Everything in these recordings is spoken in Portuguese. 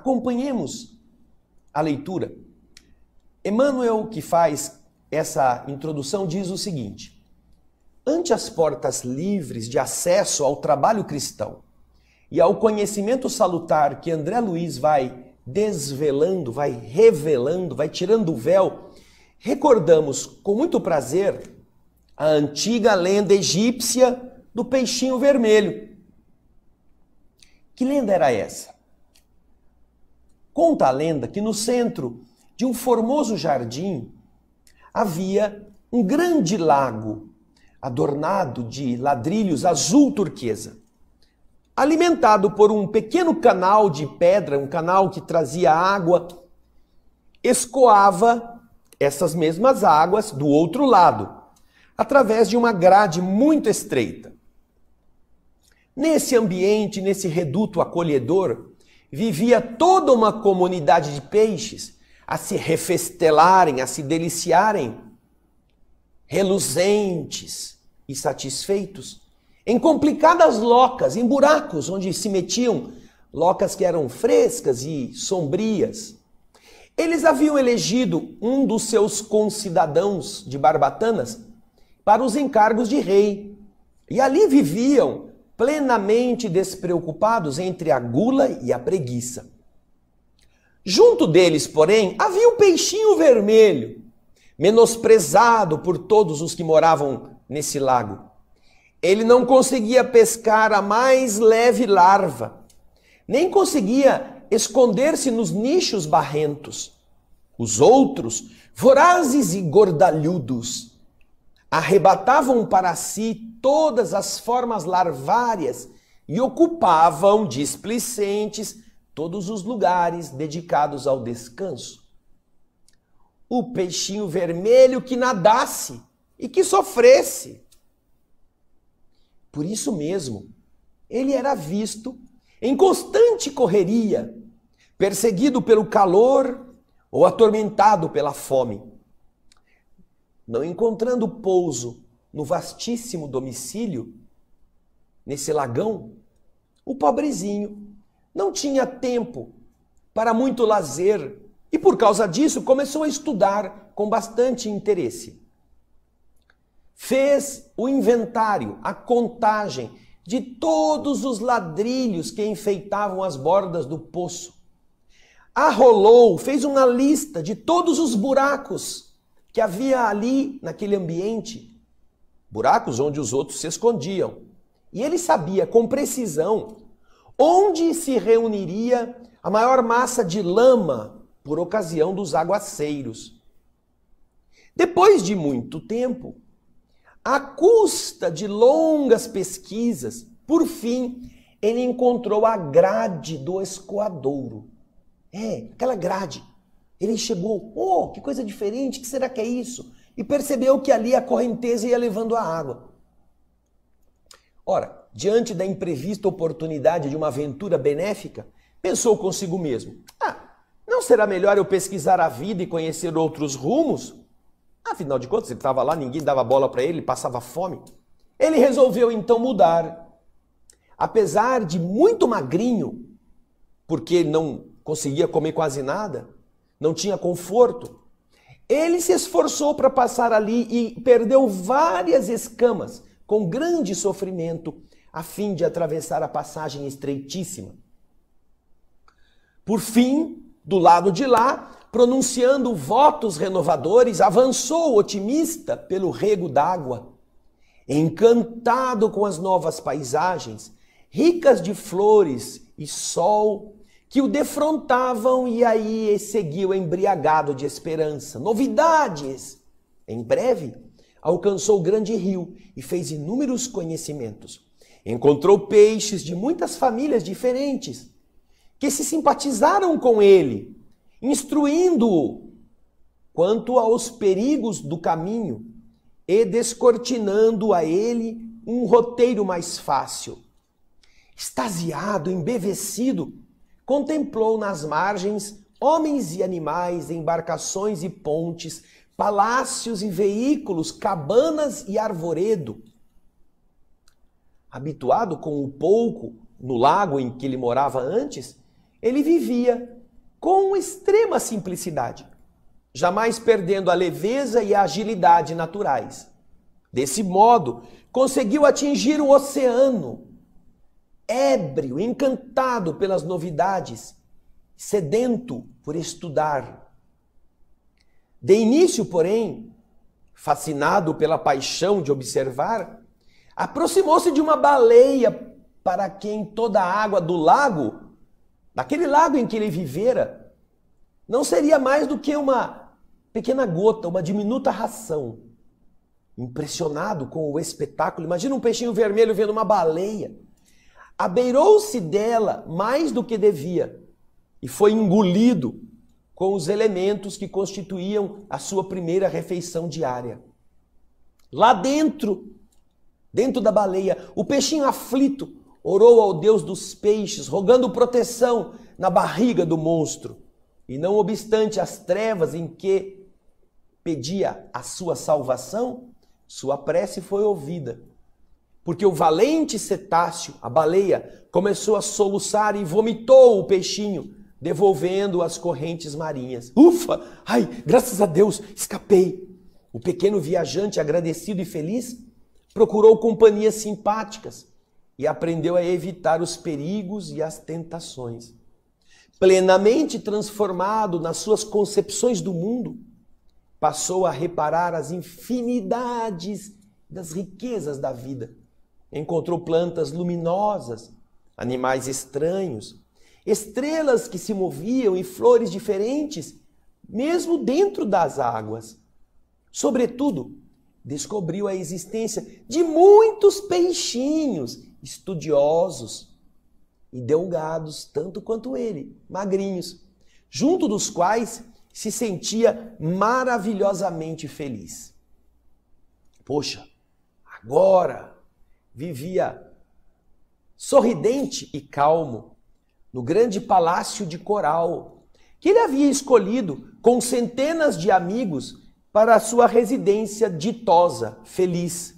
Acompanhemos a leitura. Emmanuel, que faz essa introdução, diz o seguinte: Ante as portas livres de acesso ao trabalho cristão e ao conhecimento salutar que André Luiz vai desvelando, vai revelando, vai tirando o véu, recordamos com muito prazer a antiga lenda egípcia do peixinho vermelho. Que lenda era essa? Conta a lenda que no centro de um formoso jardim havia um grande lago adornado de ladrilhos azul turquesa, alimentado por um pequeno canal de pedra, um canal que trazia água, escoava essas mesmas águas do outro lado, através de uma grade muito estreita. Nesse ambiente, nesse reduto acolhedor, vivia toda uma comunidade de peixes a se refestelarem, a se deliciarem, reluzentes e satisfeitos, em complicadas locas, em buracos onde se metiam locas que eram frescas e sombrias. Eles haviam elegido um dos seus concidadãos de Barbatanas para os encargos de rei. E ali viviam plenamente despreocupados entre a gula e a preguiça. Junto deles, porém, havia o peixinho vermelho, menosprezado por todos os que moravam nesse lago. Ele não conseguia pescar a mais leve larva, nem conseguia esconder-se nos nichos barrentos. Os outros, vorazes e gordalhudos, arrebatavam para si todas as formas larvárias e ocupavam, displicentes, todos os lugares dedicados ao descanso. O peixinho vermelho que nadasse e que sofresse. Por isso mesmo, ele era visto em constante correria, perseguido pelo calor ou atormentado pela fome. Não encontrando pouso no vastíssimo domicílio, nesse lagão, o pobrezinho não tinha tempo para muito lazer e, por causa disso, começou a estudar com bastante interesse. Fez o inventário, a contagem de todos os ladrilhos que enfeitavam as bordas do poço. Arrolou, fez uma lista de todos os buracos que havia ali naquele ambiente buracos onde os outros se escondiam. E ele sabia com precisão onde se reuniria a maior massa de lama por ocasião dos aguaceiros. Depois de muito tempo, à custa de longas pesquisas, por fim, ele encontrou a grade do escoadouro. É, aquela grade. Ele chegou, oh, que coisa diferente, que será que é isso? e percebeu que ali a correnteza ia levando a água. Ora, diante da imprevista oportunidade de uma aventura benéfica, pensou consigo mesmo: Ah, não será melhor eu pesquisar a vida e conhecer outros rumos? Afinal de contas, ele estava lá, ninguém dava bola para ele, passava fome. Ele resolveu então mudar. Apesar de muito magrinho, porque ele não conseguia comer quase nada, não tinha conforto, ele se esforçou para passar ali e perdeu várias escamas com grande sofrimento a fim de atravessar a passagem estreitíssima. Por fim, do lado de lá, pronunciando votos renovadores, avançou otimista pelo rego d'água, encantado com as novas paisagens, ricas de flores e sol que o defrontavam e aí seguiu embriagado de esperança. Novidades! Em breve, alcançou o grande rio e fez inúmeros conhecimentos. Encontrou peixes de muitas famílias diferentes que se simpatizaram com ele, instruindo-o quanto aos perigos do caminho e descortinando a ele um roteiro mais fácil. Extasiado, embevecido, contemplou nas margens homens e animais, embarcações e pontes, palácios e veículos, cabanas e arvoredo. Habituado com o pouco no lago em que ele morava antes, ele vivia com extrema simplicidade, jamais perdendo a leveza e a agilidade naturais. Desse modo, conseguiu atingir o oceano, ébrio, encantado pelas novidades, sedento por estudar. De início, porém, fascinado pela paixão de observar, aproximou-se de uma baleia para quem toda a água do lago, daquele lago em que ele vivera, não seria mais do que uma pequena gota, uma diminuta ração. Impressionado com o espetáculo, imagina um peixinho vermelho vendo uma baleia abeirou-se dela mais do que devia e foi engolido com os elementos que constituíam a sua primeira refeição diária. Lá dentro, dentro da baleia, o peixinho aflito orou ao Deus dos peixes, rogando proteção na barriga do monstro. E não obstante as trevas em que pedia a sua salvação, sua prece foi ouvida porque o valente cetáceo, a baleia, começou a soluçar e vomitou o peixinho, devolvendo as correntes marinhas. Ufa! Ai, graças a Deus, escapei! O pequeno viajante, agradecido e feliz, procurou companhias simpáticas e aprendeu a evitar os perigos e as tentações. Plenamente transformado nas suas concepções do mundo, passou a reparar as infinidades das riquezas da vida Encontrou plantas luminosas, animais estranhos, estrelas que se moviam e flores diferentes, mesmo dentro das águas. Sobretudo, descobriu a existência de muitos peixinhos estudiosos e delgados, tanto quanto ele, magrinhos, junto dos quais se sentia maravilhosamente feliz. Poxa, agora vivia sorridente e calmo no grande palácio de coral que ele havia escolhido com centenas de amigos para a sua residência ditosa, feliz.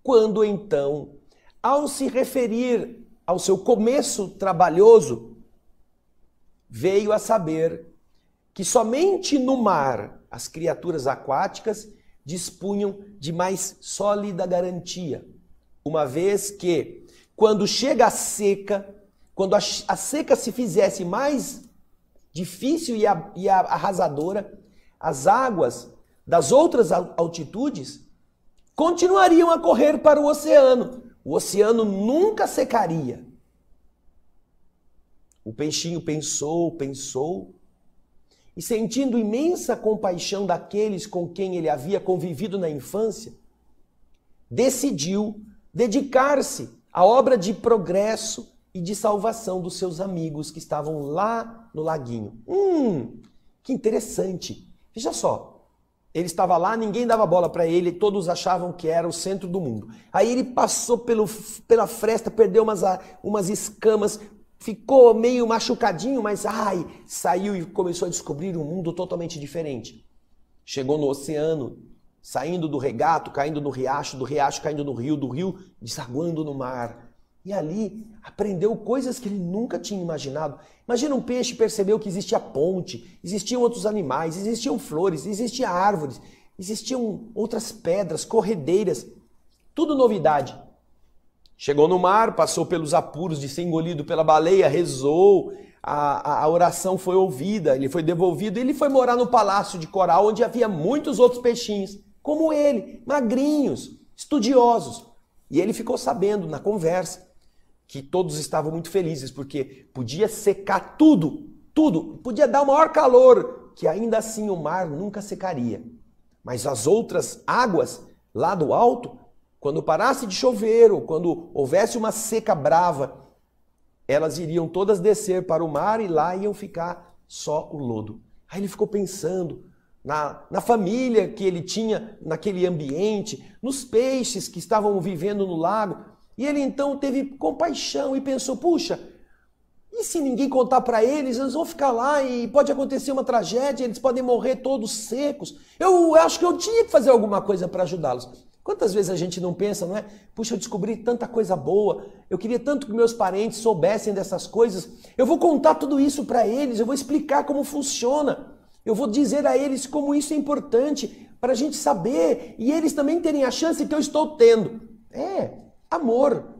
Quando então, ao se referir ao seu começo trabalhoso, veio a saber que somente no mar as criaturas aquáticas dispunham de mais sólida garantia uma vez que quando chega a seca, quando a, a seca se fizesse mais difícil e, a, e a, arrasadora, as águas das outras altitudes continuariam a correr para o oceano. O oceano nunca secaria. O peixinho pensou, pensou, e sentindo imensa compaixão daqueles com quem ele havia convivido na infância, decidiu dedicar-se à obra de progresso e de salvação dos seus amigos que estavam lá no laguinho. Hum, que interessante. Veja só, ele estava lá, ninguém dava bola para ele, todos achavam que era o centro do mundo. Aí ele passou pelo, pela fresta, perdeu umas, umas escamas, ficou meio machucadinho, mas ai, saiu e começou a descobrir um mundo totalmente diferente. Chegou no oceano, saindo do regato, caindo no riacho, do riacho caindo no rio, do rio desaguando no mar. E ali aprendeu coisas que ele nunca tinha imaginado. Imagina um peixe percebeu que existia ponte, existiam outros animais, existiam flores, existiam árvores, existiam outras pedras, corredeiras, tudo novidade. Chegou no mar, passou pelos apuros de ser engolido pela baleia, rezou, a, a, oração foi ouvida, ele foi devolvido, ele foi morar no palácio de coral onde havia muitos outros peixinhos como ele, magrinhos, estudiosos. E ele ficou sabendo na conversa que todos estavam muito felizes porque podia secar tudo, tudo, podia dar o maior calor, que ainda assim o mar nunca secaria. Mas as outras águas lá do alto, quando parasse de chover ou quando houvesse uma seca brava, elas iriam todas descer para o mar e lá iam ficar só o lodo. Aí ele ficou pensando, na, na família que ele tinha naquele ambiente, nos peixes que estavam vivendo no lago. E ele então teve compaixão e pensou: puxa, e se ninguém contar para eles, eles vão ficar lá e pode acontecer uma tragédia, eles podem morrer todos secos. Eu acho que eu tinha que fazer alguma coisa para ajudá-los. Quantas vezes a gente não pensa, não é? Puxa, eu descobri tanta coisa boa, eu queria tanto que meus parentes soubessem dessas coisas. Eu vou contar tudo isso para eles, eu vou explicar como funciona. Eu vou dizer a eles como isso é importante para a gente saber e eles também terem a chance que eu estou tendo. É amor.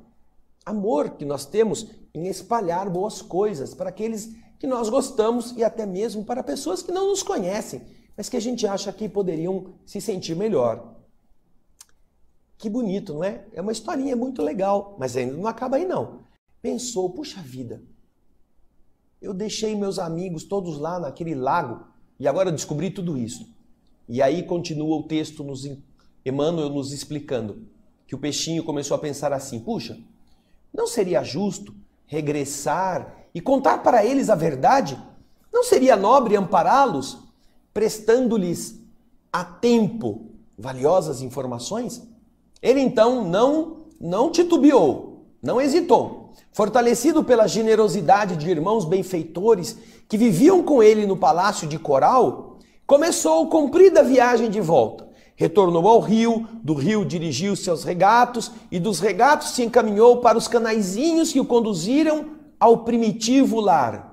Amor que nós temos em espalhar boas coisas para aqueles que nós gostamos e até mesmo para pessoas que não nos conhecem, mas que a gente acha que poderiam se sentir melhor. Que bonito, não é? É uma historinha muito legal, mas ainda não acaba aí não. Pensou, puxa vida, eu deixei meus amigos todos lá naquele lago e agora eu descobri tudo isso. E aí continua o texto nos Emmanuel nos explicando que o peixinho começou a pensar assim: puxa, não seria justo regressar e contar para eles a verdade? Não seria nobre ampará-los, prestando-lhes a tempo valiosas informações? Ele então não não titubeou, não hesitou fortalecido pela generosidade de irmãos benfeitores que viviam com ele no palácio de Coral, começou a comprida viagem de volta. Retornou ao rio, do rio dirigiu seus regatos e dos regatos se encaminhou para os canaizinhos que o conduziram ao primitivo lar.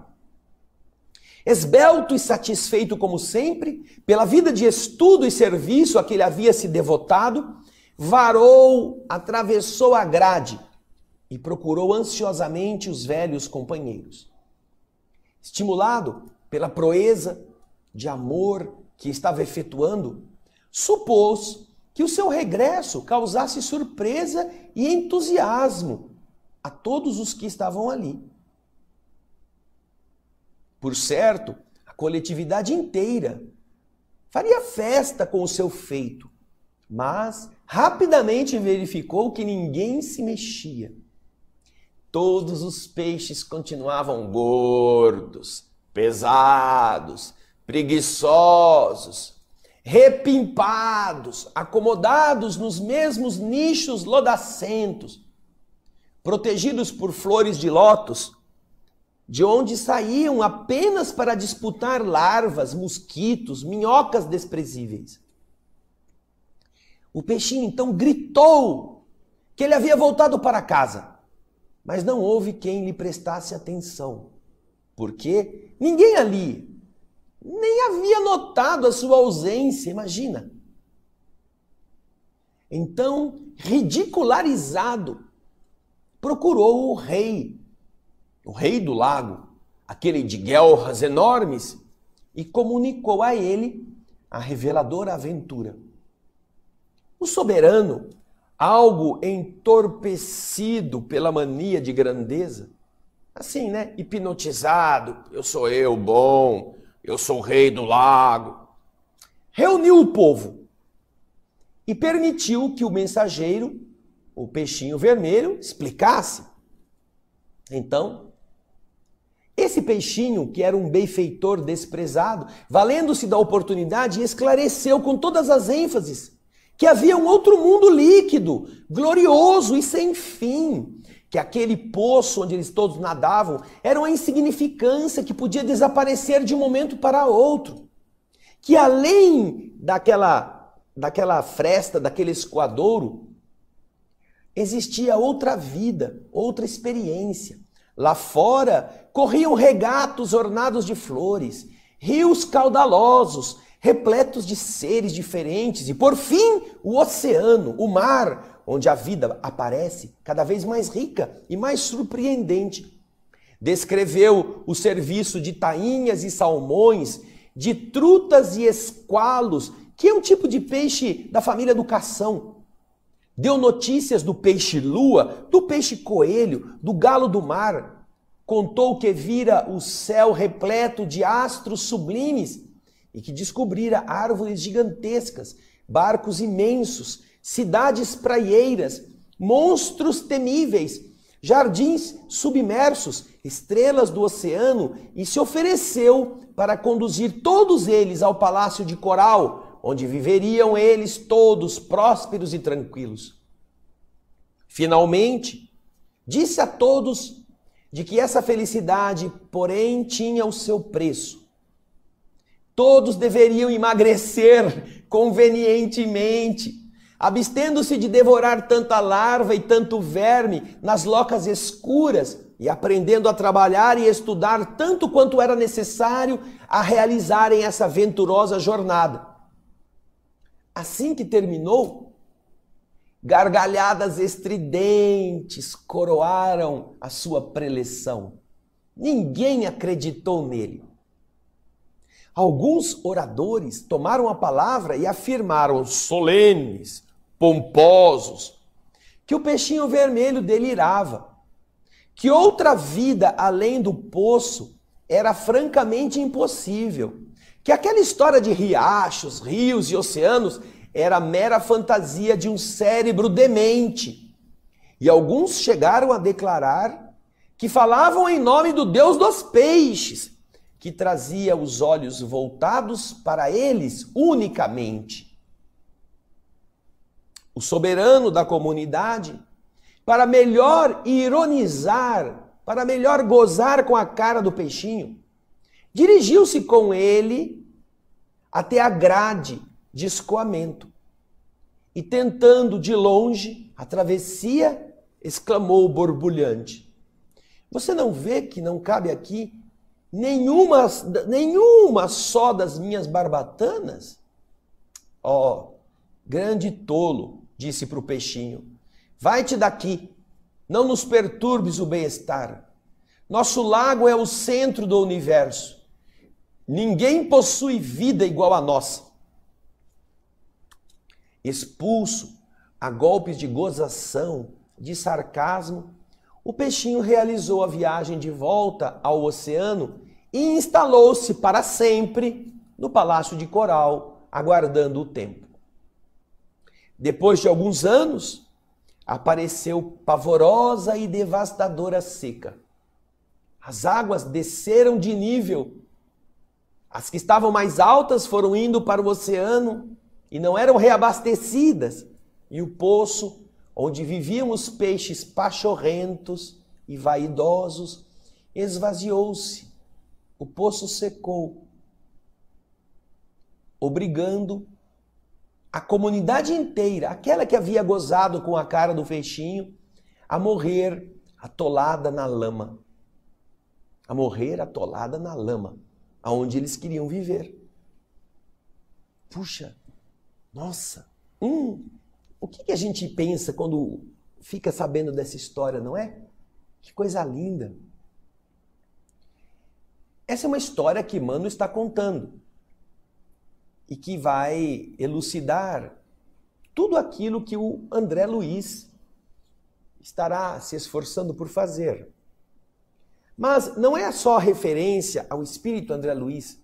Esbelto e satisfeito como sempre, pela vida de estudo e serviço a que ele havia se devotado, varou, atravessou a grade, e procurou ansiosamente os velhos companheiros. Estimulado pela proeza de amor que estava efetuando, supôs que o seu regresso causasse surpresa e entusiasmo a todos os que estavam ali. Por certo, a coletividade inteira faria festa com o seu feito, mas rapidamente verificou que ninguém se mexia todos os peixes continuavam gordos, pesados, preguiçosos, repimpados, acomodados nos mesmos nichos lodacentos, protegidos por flores de lótus, de onde saíam apenas para disputar larvas, mosquitos, minhocas desprezíveis. O peixinho então gritou que ele havia voltado para casa. Mas não houve quem lhe prestasse atenção, porque ninguém ali nem havia notado a sua ausência, imagina. Então, ridicularizado, procurou o rei, o rei do lago, aquele de guelras enormes, e comunicou a ele a reveladora aventura. O soberano algo entorpecido pela mania de grandeza. Assim, né? Hipnotizado, eu sou eu, bom, eu sou o rei do lago. Reuniu o povo e permitiu que o mensageiro, o peixinho vermelho, explicasse. Então, esse peixinho, que era um benfeitor desprezado, valendo-se da oportunidade, esclareceu com todas as ênfases que havia um outro mundo líquido, glorioso e sem fim, que aquele poço onde eles todos nadavam era uma insignificância que podia desaparecer de um momento para outro. Que além daquela, daquela fresta, daquele escoadouro, existia outra vida, outra experiência. Lá fora corriam regatos ornados de flores, rios caudalosos, repletos de seres diferentes e, por fim, o oceano, o mar, onde a vida aparece cada vez mais rica e mais surpreendente. Descreveu o serviço de tainhas e salmões, de trutas e esqualos, que é um tipo de peixe da família do cação, deu notícias do peixe-lua, do peixe-coelho, do galo do mar. Contou que vira o céu repleto de astros sublimes e que descobrira árvores gigantescas, barcos imensos, cidades praieiras, monstros temíveis, jardins submersos, estrelas do oceano, e se ofereceu para conduzir todos eles ao palácio de coral, onde viveriam eles todos prósperos e tranquilos. Finalmente, disse a todos de que essa felicidade, porém, tinha o seu preço Todos deveriam emagrecer convenientemente, abstendo-se de devorar tanta larva e tanto verme nas locas escuras e aprendendo a trabalhar e estudar tanto quanto era necessário a realizarem essa venturosa jornada. Assim que terminou, gargalhadas estridentes coroaram a sua preleção. Ninguém acreditou nele. Alguns oradores tomaram a palavra e afirmaram, solenes, pomposos, que o peixinho vermelho delirava, que outra vida além do poço era francamente impossível, que aquela história de riachos, rios e oceanos era mera fantasia de um cérebro demente. E alguns chegaram a declarar que falavam em nome do Deus dos peixes, que trazia os olhos voltados para eles unicamente. O soberano da comunidade, para melhor ironizar, para melhor gozar com a cara do peixinho, dirigiu-se com ele até a grade de escoamento e, tentando de longe a travessia, exclamou borbulhante: Você não vê que não cabe aqui nenhuma, nenhuma só das minhas barbatanas? Ó, oh, grande tolo, disse para o peixinho, vai-te daqui, não nos perturbes o bem-estar. Nosso lago é o centro do universo. Ninguém possui vida igual a nossa. Expulso a golpes de gozação, de sarcasmo o peixinho realizou a viagem de volta ao oceano e instalou-se para sempre no palácio de coral, aguardando o tempo. Depois de alguns anos, apareceu pavorosa e devastadora seca. As águas desceram de nível. As que estavam mais altas foram indo para o oceano e não eram reabastecidas, e o poço onde viviam os peixes pachorrentos e vaidosos, esvaziou-se, o poço secou, obrigando a comunidade inteira, aquela que havia gozado com a cara do peixinho, a morrer atolada na lama. A morrer atolada na lama, aonde eles queriam viver. Puxa, nossa, hum, o que, que a gente pensa quando fica sabendo dessa história, não é? Que coisa linda! Essa é uma história que Mano está contando e que vai elucidar tudo aquilo que o André Luiz estará se esforçando por fazer. Mas não é só referência ao espírito André Luiz,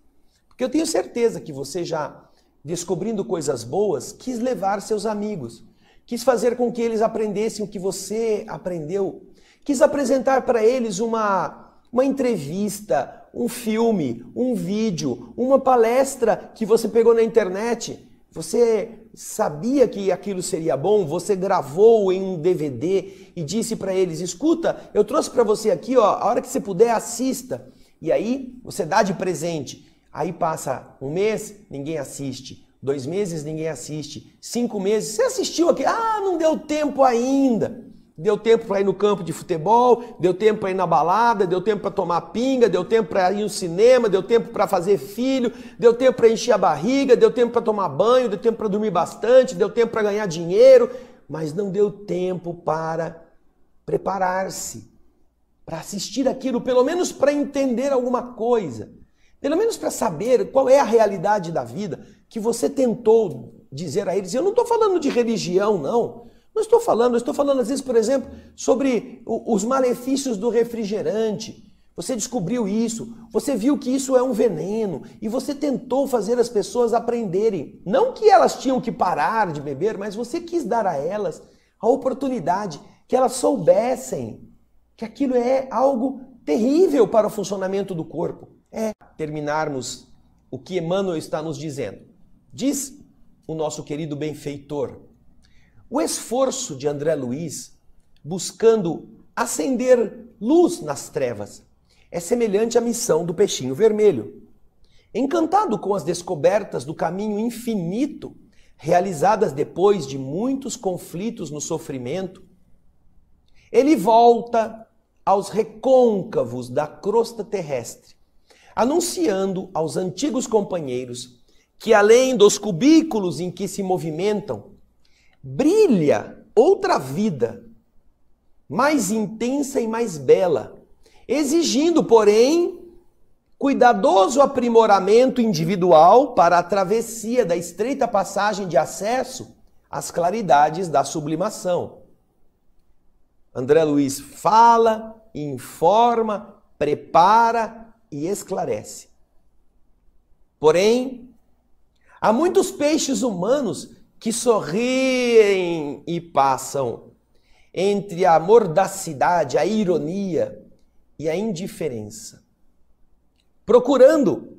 porque eu tenho certeza que você já, descobrindo coisas boas, quis levar seus amigos Quis fazer com que eles aprendessem o que você aprendeu. Quis apresentar para eles uma, uma entrevista, um filme, um vídeo, uma palestra que você pegou na internet. Você sabia que aquilo seria bom, você gravou em um DVD e disse para eles: "Escuta, eu trouxe para você aqui, ó, a hora que você puder assista". E aí você dá de presente. Aí passa um mês, ninguém assiste. Dois meses ninguém assiste. Cinco meses, você assistiu aqui? Ah, não deu tempo ainda. Deu tempo para ir no campo de futebol, deu tempo para ir na balada, deu tempo para tomar pinga, deu tempo para ir no cinema, deu tempo para fazer filho, deu tempo para encher a barriga, deu tempo para tomar banho, deu tempo para dormir bastante, deu tempo para ganhar dinheiro, mas não deu tempo para preparar-se, para assistir aquilo, pelo menos para entender alguma coisa. Pelo menos para saber qual é a realidade da vida que você tentou dizer a eles. Eu não estou falando de religião, não. Não estou falando, estou falando às vezes, por exemplo, sobre os malefícios do refrigerante. Você descobriu isso, você viu que isso é um veneno e você tentou fazer as pessoas aprenderem. Não que elas tinham que parar de beber, mas você quis dar a elas a oportunidade que elas soubessem que aquilo é algo terrível para o funcionamento do corpo. É terminarmos o que Emmanuel está nos dizendo. Diz o nosso querido benfeitor: o esforço de André Luiz buscando acender luz nas trevas é semelhante à missão do peixinho vermelho. Encantado com as descobertas do caminho infinito realizadas depois de muitos conflitos no sofrimento, ele volta aos recôncavos da crosta terrestre anunciando aos antigos companheiros que, além dos cubículos em que se movimentam, brilha outra vida, mais intensa e mais bela, exigindo, porém, cuidadoso aprimoramento individual para a travessia da estreita passagem de acesso às claridades da sublimação. André Luiz fala, informa, prepara, e esclarece. Porém, há muitos peixes humanos que sorriem e passam entre a mordacidade, a ironia e a indiferença, procurando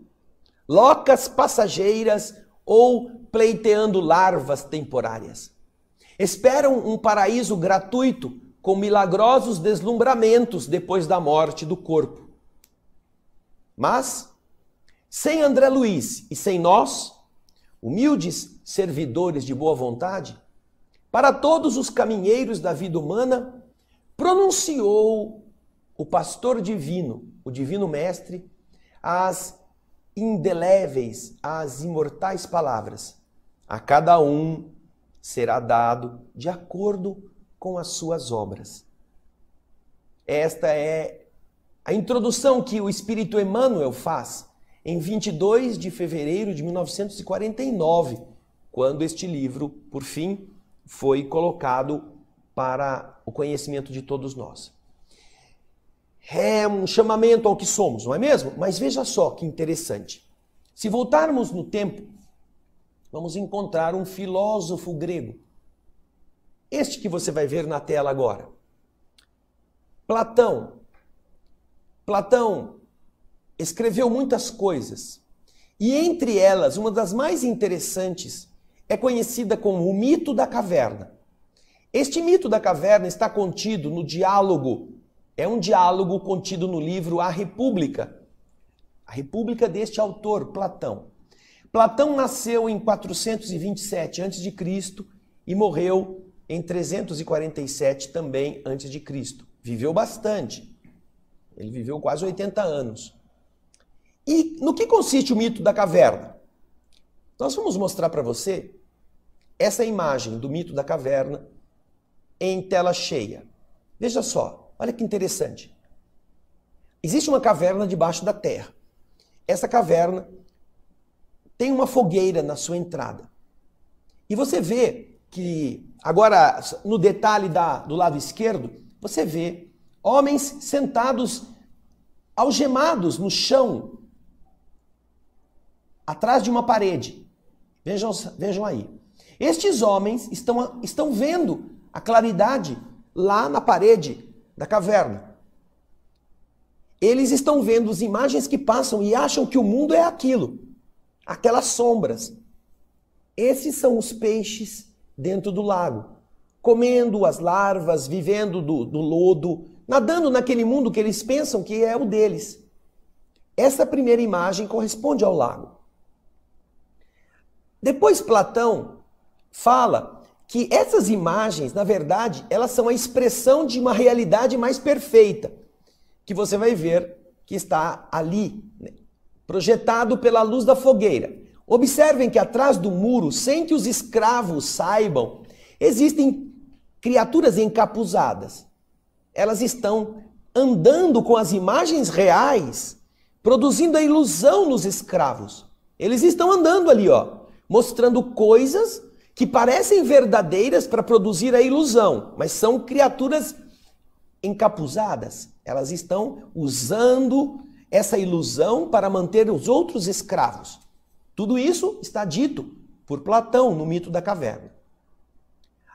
locas passageiras ou pleiteando larvas temporárias. Esperam um paraíso gratuito com milagrosos deslumbramentos depois da morte do corpo. Mas, sem André Luiz e sem nós, humildes servidores de boa vontade, para todos os caminheiros da vida humana, pronunciou o pastor divino, o divino mestre, as indeléveis, as imortais palavras: A cada um será dado de acordo com as suas obras. Esta é a introdução que o espírito Emmanuel faz em 22 de fevereiro de 1949, quando este livro, por fim, foi colocado para o conhecimento de todos nós. É um chamamento ao que somos, não é mesmo? Mas veja só que interessante. Se voltarmos no tempo, vamos encontrar um filósofo grego. Este que você vai ver na tela agora. Platão, Platão escreveu muitas coisas, e entre elas, uma das mais interessantes é conhecida como o mito da caverna. Este mito da caverna está contido no diálogo, é um diálogo contido no livro A República, a República deste autor, Platão. Platão nasceu em 427 a.C. e morreu em 347 também a.C. Viveu bastante. Ele viveu quase 80 anos. E no que consiste o mito da caverna? Nós vamos mostrar para você essa imagem do mito da caverna em tela cheia. Veja só, olha que interessante. Existe uma caverna debaixo da terra. Essa caverna tem uma fogueira na sua entrada. E você vê que, agora, no detalhe da, do lado esquerdo, você vê homens sentados algemados no chão, atrás de uma parede. Vejam, vejam aí. Estes homens estão, estão vendo a claridade lá na parede da caverna. Eles estão vendo as imagens que passam e acham que o mundo é aquilo, aquelas sombras. Esses são os peixes dentro do lago, comendo as larvas, vivendo do, do lodo, nadando naquele mundo que eles pensam que é o deles. Essa primeira imagem corresponde ao lago. Depois Platão fala que essas imagens, na verdade, elas são a expressão de uma realidade mais perfeita, que você vai ver que está ali, né? projetado pela luz da fogueira. Observem que atrás do muro, sem que os escravos saibam, existem criaturas encapuzadas elas estão andando com as imagens reais, produzindo a ilusão nos escravos. Eles estão andando ali, ó, mostrando coisas que parecem verdadeiras para produzir a ilusão, mas são criaturas encapuzadas. Elas estão usando essa ilusão para manter os outros escravos. Tudo isso está dito por Platão no mito da caverna.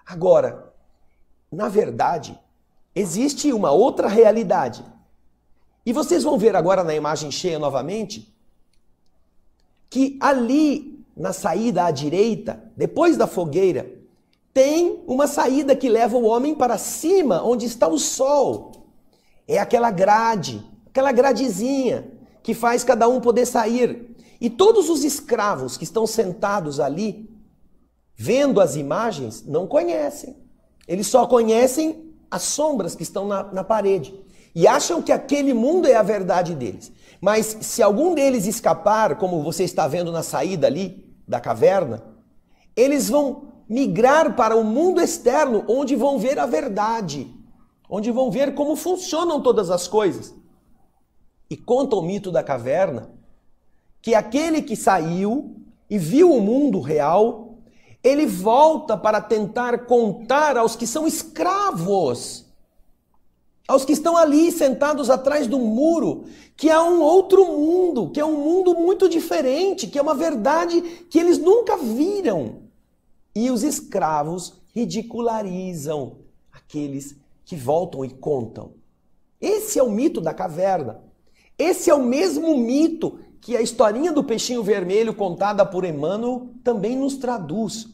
Agora, na verdade, Existe uma outra realidade. E vocês vão ver agora na imagem cheia novamente que ali na saída à direita, depois da fogueira, tem uma saída que leva o homem para cima, onde está o sol. É aquela grade, aquela gradezinha que faz cada um poder sair. E todos os escravos que estão sentados ali, vendo as imagens, não conhecem. Eles só conhecem as sombras que estão na, na parede e acham que aquele mundo é a verdade deles. Mas se algum deles escapar, como você está vendo na saída ali da caverna, eles vão migrar para o mundo externo, onde vão ver a verdade, onde vão ver como funcionam todas as coisas. E conta o mito da caverna que aquele que saiu e viu o mundo real ele volta para tentar contar aos que são escravos, aos que estão ali sentados atrás do muro, que há um outro mundo, que é um mundo muito diferente, que é uma verdade que eles nunca viram. E os escravos ridicularizam aqueles que voltam e contam. Esse é o mito da caverna. Esse é o mesmo mito que a historinha do peixinho vermelho contada por Emmanuel também nos traduz.